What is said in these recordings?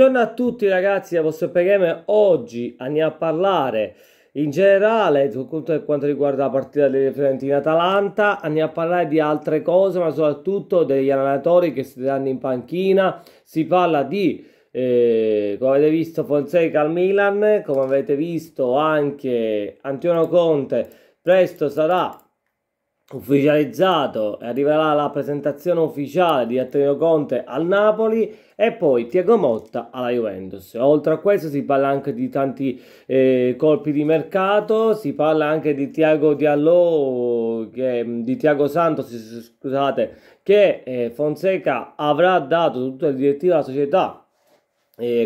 Buongiorno a tutti ragazzi da vostro PGM, oggi andiamo a parlare in generale per quanto riguarda la partita delle Fiorentina-Atalanta, andiamo a parlare di altre cose ma soprattutto degli allenatori che si danno in panchina, si parla di eh, come avete visto Fonseca al Milan, come avete visto anche Antonio Conte presto sarà ufficializzato, e arriverà la presentazione ufficiale di Antonio Conte al Napoli e poi Tiago Motta alla Juventus. Oltre a questo si parla anche di tanti eh, colpi di mercato, si parla anche di Tiago Diallo, che, di Tiago Santos, scusate, che eh, Fonseca avrà dato tutta la direttiva alla società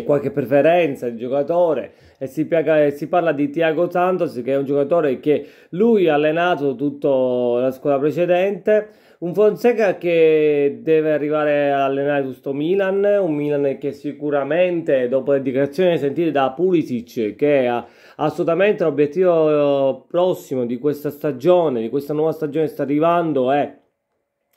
qualche preferenza di giocatore e si, piaga, si, parla di Tiago Santos che è un giocatore che lui ha allenato tutta la scuola precedente un Fonseca che deve arrivare a allenare questo Milan un Milan che sicuramente dopo le dichiarazioni sentite da Pulisic che ha assolutamente l'obiettivo prossimo di questa stagione di questa nuova stagione sta arrivando è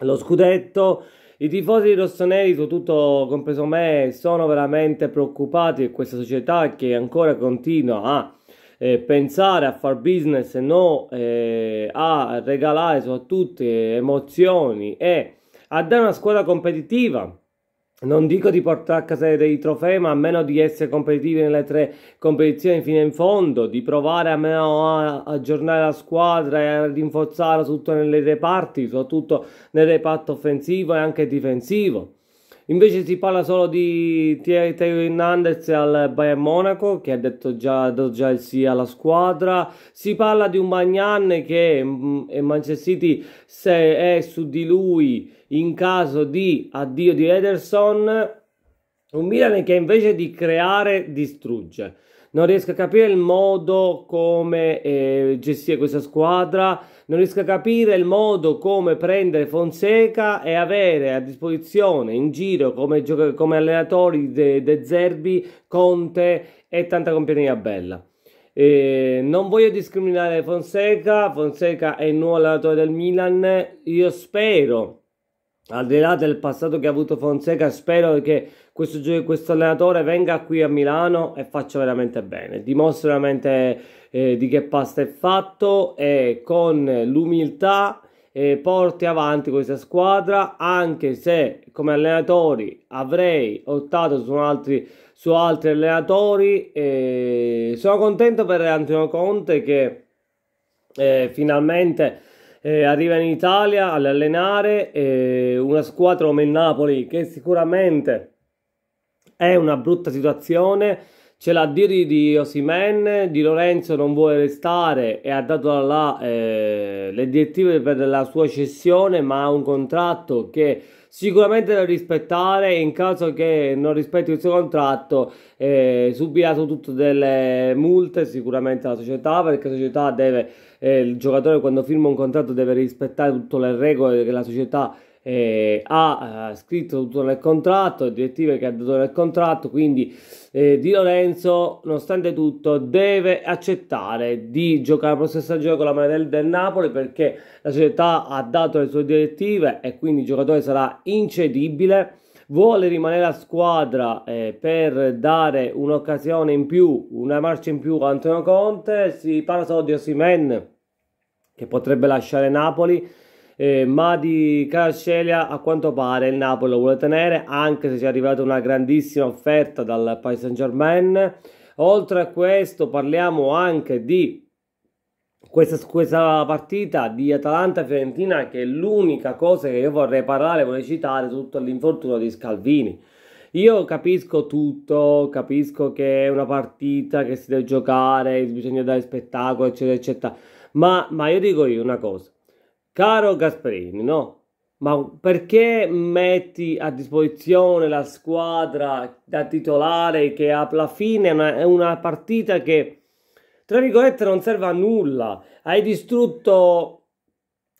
lo scudetto i tifosi rossoneri, tutto compreso me, sono veramente preoccupati di questa società che ancora continua a eh, pensare a far business e non eh, a regalare soprattutto emozioni e a dare una squadra competitiva non dico di portare a casa dei trofei, ma a meno di essere competitivi nelle tre competizioni fino in fondo, di provare almeno a aggiornare la squadra e a rinforzare tutto nelle reparti, soprattutto nel reparto offensivo e anche difensivo. Invece si parla solo di Thierry Hernandez al Bayern Monaco che ha detto già, dato già il sì alla squadra. Si parla di un Magnan che mm, e Manchester City se è su di lui in caso di addio di Ederson. Un Milan che invece di creare distrugge. Non riesco a capire il modo come eh, gestire questa squadra non riesco a capire il modo come prendere Fonseca e avere a disposizione in giro come, gioca- come allenatori De, de Zerbi, Conte e tanta compagnia bella. Eh, non voglio discriminare Fonseca, Fonseca è il nuovo allenatore del Milan, io spero, al di là del passato che ha avuto Fonseca, spero che questo, questo, allenatore venga qui a Milano e faccia veramente bene, dimostra veramente eh, di che pasta è fatto e con l'umiltà eh, porti avanti questa squadra anche se come allenatori avrei optato su altri, su altri allenatori eh, sono contento per Antonio Conte che eh, finalmente eh, arriva in Italia all'allenare eh, una squadra come il Napoli che sicuramente è una brutta situazione. C'è l'addio di, di Osimen, di Lorenzo non vuole restare e ha dato là, eh, le direttive per la sua cessione, ma ha un contratto che sicuramente deve rispettare in caso che non rispetti il suo contratto eh, subirà soprattutto delle multe sicuramente la società perché la società deve, eh, il giocatore quando firma un contratto deve rispettare tutte le regole che la società ha eh, ha scritto tutto nel contratto, le direttive che ha dato nel contratto, quindi eh, Di Lorenzo, nonostante tutto, deve accettare di giocare la prossima gioco con la maglia del, del, Napoli perché la società ha dato le sue direttive e quindi il giocatore sarà incedibile. Vuole rimanere a squadra eh, per dare un'occasione in più, una marcia in più a Antonio Conte. Si parla solo di Osimen che potrebbe lasciare Napoli eh, ma di Carascelia a quanto pare il Napoli lo vuole tenere anche se ci è arrivata una grandissima offerta dal Paris Saint Germain oltre a questo parliamo anche di questa, questa, partita di Atalanta-Fiorentina che è l'unica cosa che io vorrei parlare, vorrei citare tutto l'infortunio di Scalvini. Io capisco tutto, capisco che è una partita che si deve giocare, bisogna dare spettacolo, eccetera, eccetera, ma, ma io dico io una cosa. Caro Gasperini, no? Ma perché metti a disposizione la squadra da titolare che alla fine è una, partita che, tra virgolette, non serve a nulla? Hai distrutto,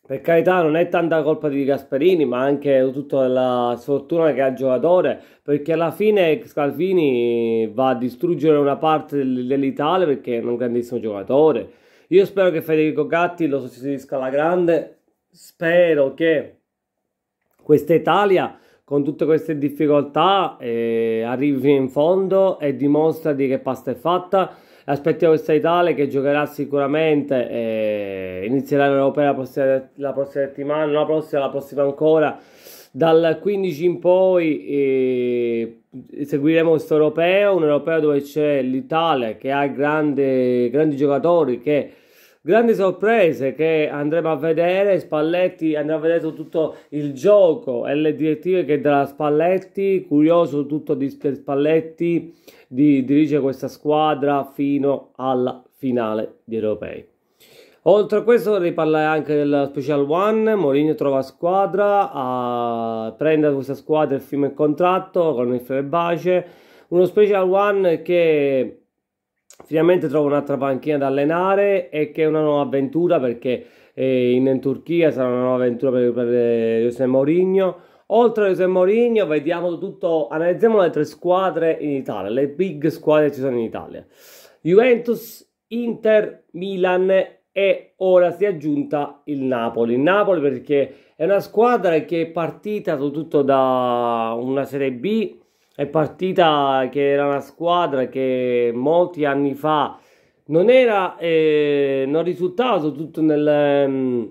per carità, non è tanta colpa di Gasperini, ma anche tutta la sfortuna che ha il giocatore, perché alla fine Scalvini va a distruggere una parte dell'Italia perché è un grandissimo giocatore. Io spero che Federico Gatti lo sostituisca alla grande spero che questa Italia con tutte queste difficoltà eh, arrivi in fondo e dimostra di che pasta è fatta aspettiamo questa Italia che giocherà sicuramente eh, inizierà l'Europea la prossima, la prossima settimana la prossima, la prossima ancora dal 15 in poi eh, seguiremo questo europeo un europeo dove c'è l'Italia che ha grandi, grandi giocatori che grandi sorprese che andremo a vedere. Spalletti andrà a vedere tutto il gioco e le direttive che darà Spalletti. Curioso tutto di Spalletti di dirigere questa squadra fino alla finale di europei. Oltre a questo vorrei parlare anche del Special One, Mourinho trova squadra, a... prende questa squadra e firma il contratto con il Frebace, uno Special One che Finalmente trovo un'altra panchina da allenare e che è una nuova avventura perché eh, in, in, Turchia sarà una nuova avventura per, per eh, José Mourinho. Oltre a José Mourinho vediamo tutto, analizziamo le tre squadre in Italia, le big squadre che ci sono in Italia. Juventus, Inter, Milan e ora si è aggiunta il Napoli. Il Napoli perché è una squadra che è partita soprattutto da una Serie B è partita che era una squadra che molti anni fa non era, eh, non risultava tutto nel, mm,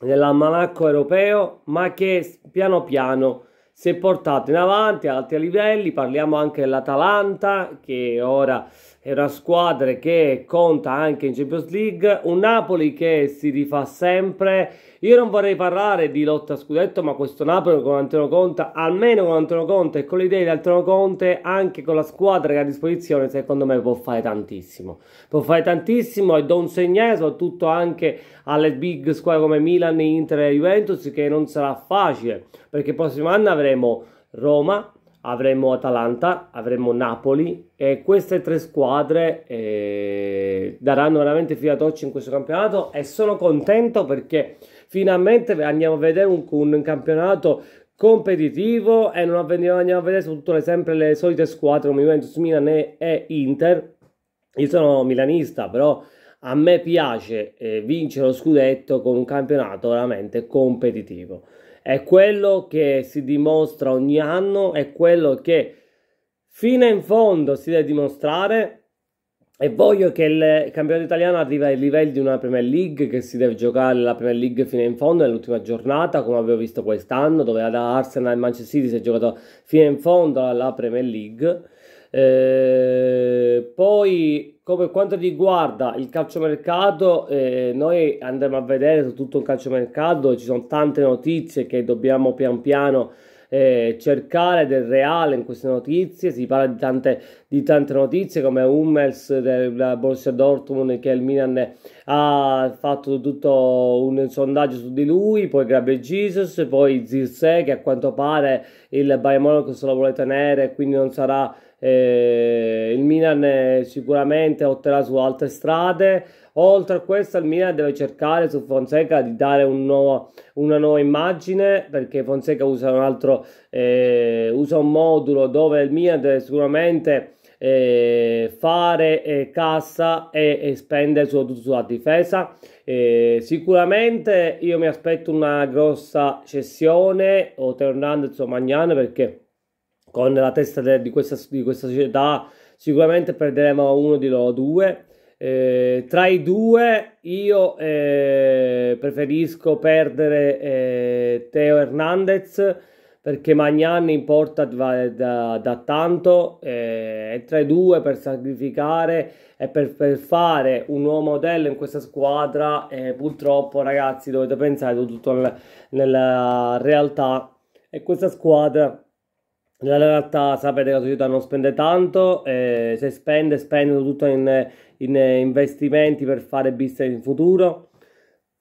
nell'almanacco europeo, ma che piano piano si è portata in avanti a altri livelli. Parliamo anche dell'Atalanta che ora è una squadra che conta anche in Champions League, un Napoli che si rifà sempre. Io non vorrei parlare di lotta a scudetto, ma questo Napoli con Antonio Conte, almeno con Antonio Conte e con le idee di Antonio Conte, anche con la squadra che ha a disposizione, secondo me può fare tantissimo. Può fare tantissimo e do un segnale soprattutto anche alle big squadre come Milan, Inter e Juventus che non sarà facile, perché il prossimo anno avremo Roma, avremo Atalanta, avremo Napoli e queste tre squadre eh, daranno veramente fiatocci in questo campionato e sono contento perché finalmente andiamo a vedere un, un campionato competitivo e non andiamo a vedere soprattutto le, sempre le solite squadre come Juventus, Milan e, e Inter. Io sono milanista però a me piace eh, vincere lo scudetto con un campionato veramente competitivo è quello che si dimostra ogni anno, è quello che fino in fondo si deve dimostrare e voglio che il campionato italiano arrivi ai livelli di una Premier League che si deve giocare la Premier League fino in fondo nell'ultima giornata come avevo visto quest'anno dove ad Arsenal e Manchester City si è giocato fino in fondo alla Premier League eh, poi, come quanto riguarda il calciomercato, eh, noi andremo a vedere su tutto il calciomercato, ci sono tante notizie che dobbiamo pian piano eh, cercare del reale in queste notizie, si parla di tante, di tante notizie come Hummels della Borussia Dortmund che il Milan ha fatto tutto un sondaggio su di lui, poi Grabbe Jesus, poi Zirse che a quanto pare il Bayern Monaco se lo vuole tenere quindi non sarà eh, il Milan eh, sicuramente otterrà su altre strade. Oltre a questo, il Milan deve cercare su Fonseca di dare un nuovo, una nuova immagine perché Fonseca usa un altro, eh, usa un modulo dove il Milan deve sicuramente eh, fare eh, cassa e, e spendere soprattutto sulla difesa. Eh, sicuramente io mi aspetto una grossa cessione o tornando insomma Magnan perché con la testa de, di, questa, di, questa, società sicuramente perderemo uno di loro due. Eh, tra i due io eh, preferisco perdere eh, Teo Hernandez perché Magnan importa da, da, da tanto e eh, tra i due per sacrificare e per, per fare un nuovo modello in questa squadra purtroppo ragazzi dovete pensare tutto nella, nella realtà e questa squadra nella realtà sapete che la società non spende tanto, eh, se spende spende tutto in, in, eh, investimenti per fare business in futuro.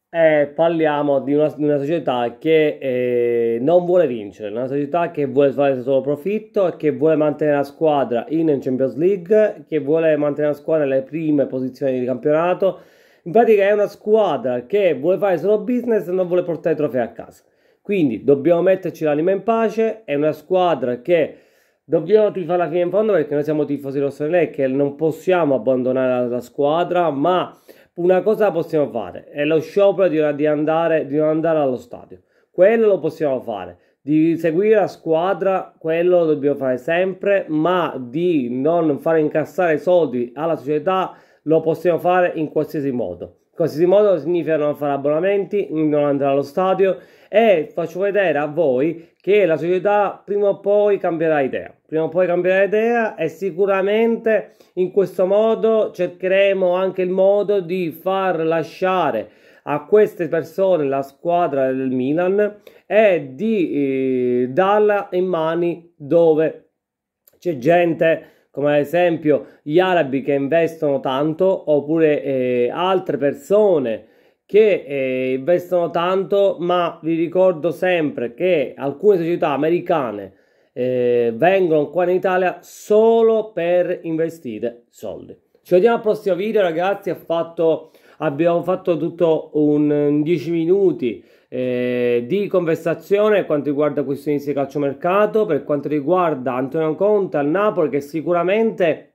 E parliamo di una, di una, società che eh, non vuole vincere, una società che vuole fare solo profitto, che vuole mantenere la squadra in Champions League, che vuole mantenere la squadra nelle prime posizioni di campionato. In pratica è una squadra che vuole fare solo business e non vuole portare i trofei a casa. Quindi dobbiamo metterci l'anima in pace, è una squadra che dobbiamo tifare fine in fondo perché noi siamo tifosi rossoneri che non possiamo abbandonare la squadra, ma una cosa possiamo fare, è lo sciopero di, di, andare, di non andare allo stadio. Quello lo possiamo fare, di seguire la squadra, quello lo dobbiamo fare sempre, ma di non fare incassare soldi alla società lo possiamo fare in qualsiasi modo. Qualsiasi modo significa non fare abbonamenti, non andare allo stadio e faccio vedere a voi che la società prima o poi cambierà idea. Prima o poi cambierà idea e sicuramente in questo modo cercheremo anche il modo di far lasciare a queste persone la squadra del Milan e di eh, darla in mani dove c'è gente come ad esempio gli arabi che investono tanto oppure eh, altre persone che eh, investono tanto, ma vi ricordo sempre che alcune società americane eh, vengono qua in Italia solo per investire soldi. Ci vediamo al prossimo video ragazzi, fatto, abbiamo fatto tutto un, 10 minuti eh, di conversazione per quanto riguarda questo inizio di calciomercato, per quanto riguarda Antonio Conte al Napoli che sicuramente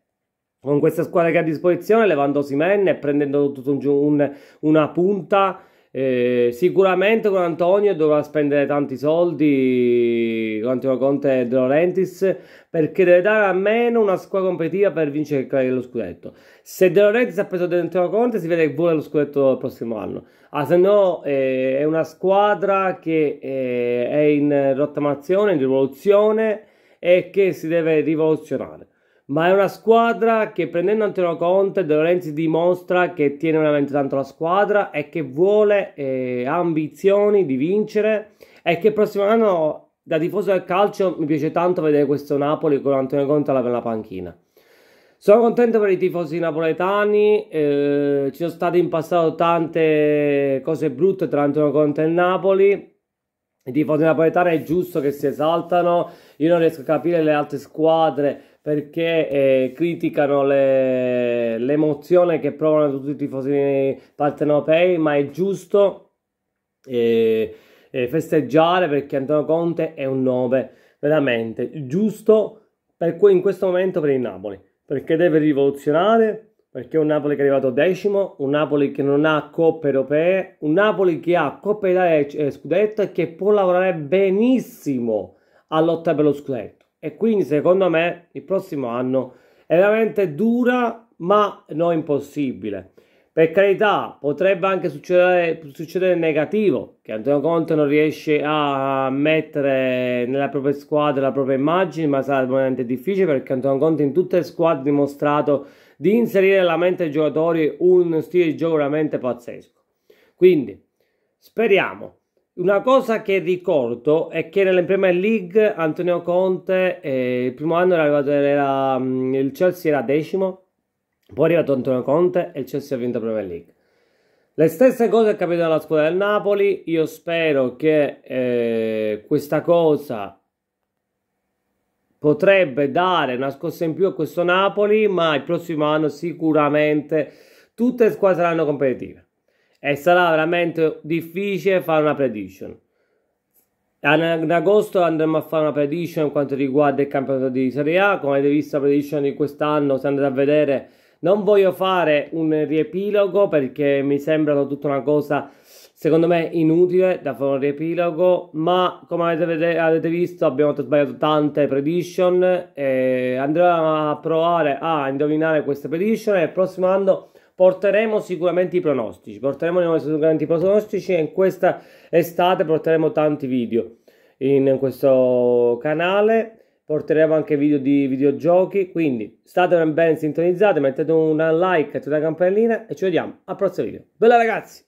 con questa squadra che ha a disposizione, levando Simen e prendendo tutto un, una punta eh, sicuramente con Antonio dovrà spendere tanti soldi con Antonio Conte e De Laurentiis perché deve dare almeno una squadra competitiva per vincere lo scudetto. Se De Laurentiis ha preso Antonio Conte si vede che vuole lo scudetto il prossimo anno. Ah, se no eh, è una squadra che eh, è in rottamazione, in rivoluzione e che si deve rivoluzionare ma è una squadra che prendendo Antonio Conte, De Lorenzi dimostra che tiene veramente tanto la squadra e che vuole, eh, ambizioni di vincere e che il prossimo anno da tifoso del calcio mi piace tanto vedere questo Napoli con Antonio Conte alla bella panchina. Sono contento per i tifosi napoletani, eh, ci sono state in passato tante cose brutte tra Antonio Conte e Napoli, i tifosi napoletani è giusto che si esaltano, io non riesco a capire le altre squadre perché eh, criticano le, l'emozione che provano tutti i tifosi partenopei, ma è giusto eh, eh, festeggiare perché Antonio Conte è un nome veramente giusto per cui in questo momento per il Napoli, perché deve rivoluzionare, perché è un Napoli che è arrivato decimo, un Napoli che non ha coppe europee, un Napoli che ha coppe italiane e Scudetto e che può lavorare benissimo a lottare per lo Scudetto e quindi secondo me il prossimo anno è veramente dura ma non impossibile. Per carità, potrebbe anche succedere, succedere negativo, che Antonio Conte non riesce a mettere nella propria squadra la propria immagine, ma sarà veramente difficile perché Antonio Conte in tutte le squadre ha dimostrato di inserire nella mente dei giocatori un stile di gioco veramente pazzesco. Quindi, speriamo una cosa che ricordo è che nella Premier League Antonio Conte eh, il primo anno era arrivato era, mm, il Chelsea era decimo, poi è arrivato Antonio Conte e il Chelsea ha vinto la Premier League. Le stesse cose è capitato alla squadra del Napoli, io spero che eh, questa cosa potrebbe dare una scossa in più a questo Napoli, ma il prossimo anno sicuramente tutte le squadre saranno competitive e sarà veramente difficile fare una prediction. In agosto andremo a fare una prediction in quanto riguarda il campionato di Serie A, come avete visto la prediction di quest'anno, se andate a vedere non voglio fare un riepilogo perché mi sembra tutta una cosa secondo me inutile da fare un riepilogo, ma come avete, avete visto abbiamo sbagliato tante prediction e andremo a provare a indovinare queste prediction e il prossimo anno porteremo sicuramente i pronostici, porteremo sicuramente i pronostici e in questa estate porteremo tanti video in questo canale porteremo anche video di videogiochi quindi state ben sintonizzati mettete un like attivate la campanellina e ci vediamo al prossimo video bella ragazzi